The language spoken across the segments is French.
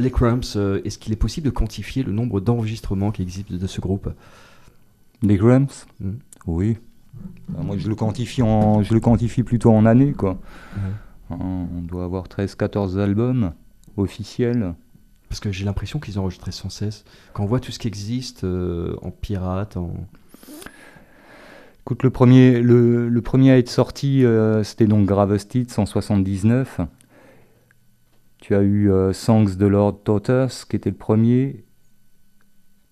Euh, les Cramps, euh, est-ce qu'il est possible de quantifier le nombre d'enregistrements qui existent de ce groupe Les Cramps hmm. Oui. Ah, moi, je le, quantifie en, je le quantifie plutôt en années, quoi. On doit avoir 13-14 albums officiels. Parce que j'ai l'impression qu'ils enregistraient sans cesse. Quand on voit tout ce qui existe euh, en pirate, en. Écoute, le premier, le, premier à être sorti, c'était donc Gravestitz en 79. Tu as eu euh, Songs de Lord Daughters, qui était le premier,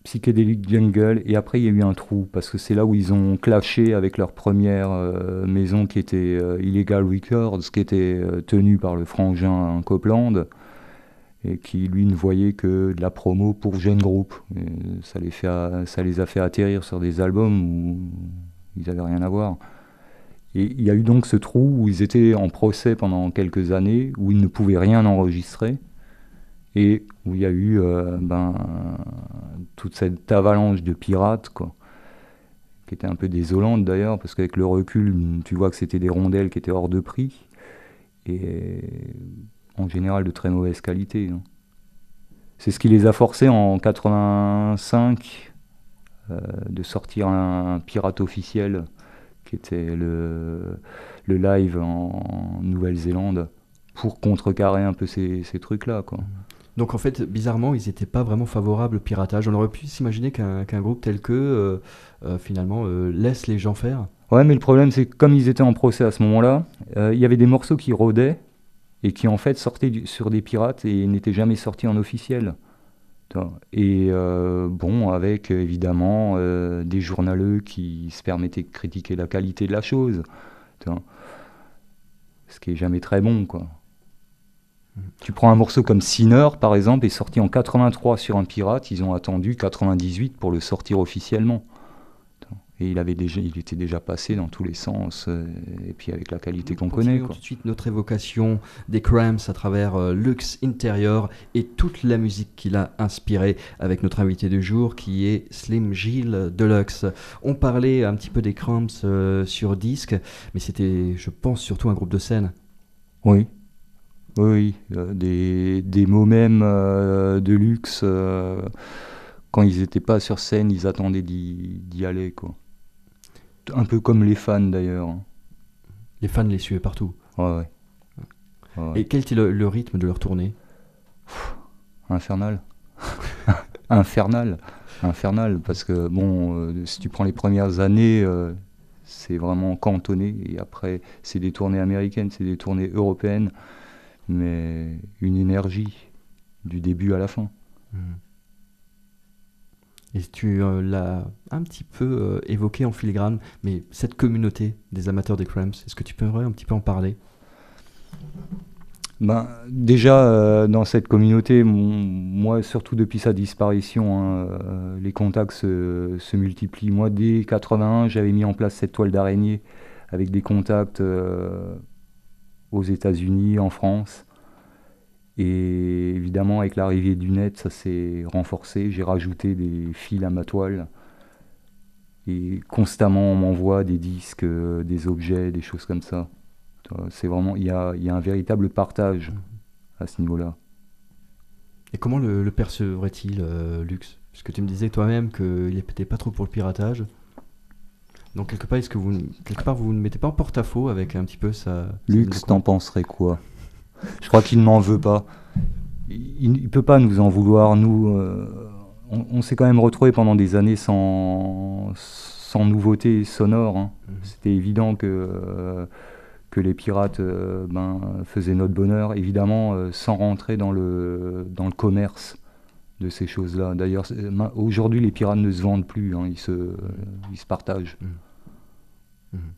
Psychedelic Jungle, et après il y a eu un trou, parce que c'est là où ils ont clashé avec leur première euh, maison qui était euh, Illegal Records, qui était tenue par le frangin Copland, et qui lui ne voyait que de la promo pour Jeune Group. ça, les ça les a fait atterrir sur des albums où ils n'avaient rien à voir. Et il y a eu donc ce trou où ils étaient en procès pendant quelques années, où ils ne pouvaient rien enregistrer, et où il y a eu euh, ben, toute cette avalanche de pirates, quoi, qui était un peu désolante d'ailleurs, parce qu'avec le recul, tu vois que c'était des rondelles qui étaient hors de prix, et en général de très mauvaise qualité. Hein. C'est ce qui les a forcés en 85 euh, de sortir un pirate officiel qui était le, le live en, Nouvelle-Zélande, pour contrecarrer un peu ces, ces trucs-là. quoi. Donc en fait, bizarrement, ils n'étaient pas vraiment favorables au piratage. On aurait pu s'imaginer qu'un groupe tel que, euh, euh, finalement, euh, laisse les gens faire. Ouais, mais le problème, c'est que comme ils étaient en procès à ce moment-là, il y avait des morceaux qui rôdaient et qui en fait sortaient sur des pirates et n'étaient jamais sortis en officiel. Et euh, bon, avec évidemment euh, des journaleux qui se permettaient de critiquer la qualité de la chose. Ce qui est jamais très bon, quoi. Tu prends un morceau comme Sinner, par exemple, est sorti en 83 sur un pirate, ils ont attendu 98 pour le sortir officiellement et il avait déjà, il était déjà passé dans tous les sens, euh, et puis avec la qualité qu'on connaît. Quoi. Tout de suite notre évocation des Cramps à travers Luxe euh, Lux Interior et toute la musique qu'il a inspirée avec notre invité du jour qui est Slim Gilles Deluxe. On parlait un petit peu des Cramps euh, sur disque, mais c'était, je pense, surtout un groupe de scène. Oui. Oui, des, des mots mêmes de luxe. quand ils n'étaient pas sur scène, ils attendaient d'y aller. Quoi un peu comme les fans d'ailleurs. Les fans les suivaient partout. Ouais, Et quel était le, rythme de leur tournée Infernal. infernal. Infernal, parce que bon, euh, si tu prends les premières années, euh, c'est vraiment cantonné. Et après, c'est des tournées américaines, c'est des tournées européennes, mais une énergie du début à la fin. Hmm tu euh, l'as un petit peu euh, évoqué en filigrane, mais cette communauté des amateurs des crèmes, est-ce que tu pourrais un petit peu en parler ben, déjà, euh, dans cette communauté, moi, surtout depuis sa disparition, hein, les contacts se, multiplient. Moi, dès 81, j'avais mis en place cette toile d'araignée avec des contacts aux États-Unis, en France. Et évidemment, avec l'arrivée du net, ça s'est renforcé. J'ai rajouté des fils à ma toile. Et constamment, on m'envoie des disques, euh, des objets, des choses comme ça. C'est vraiment, il y a, un véritable partage à ce niveau-là. Et comment le, percevrait-il, euh, Lux Parce que tu me disais toi-même qu'il n'était pas trop pour le piratage. Donc quelque part, que vous, quelque part, vous ne mettez pas en porte-à-faux avec un petit peu ça Lux, t'en penserais quoi je crois qu'il m'en veut pas. Il ne peut pas nous en vouloir. Nous, euh, on, s'est quand même retrouvés pendant des années sans, sans nouveauté sonore. Hein. Mhm. C'était évident que, que les pirates euh, ben, faisaient notre bonheur, évidemment, euh, sans rentrer dans le, dans le commerce de ces choses-là. D'ailleurs, aujourd'hui, les pirates ne se vendent plus, hein, ils, se, mhm. ils se partagent. Mhm.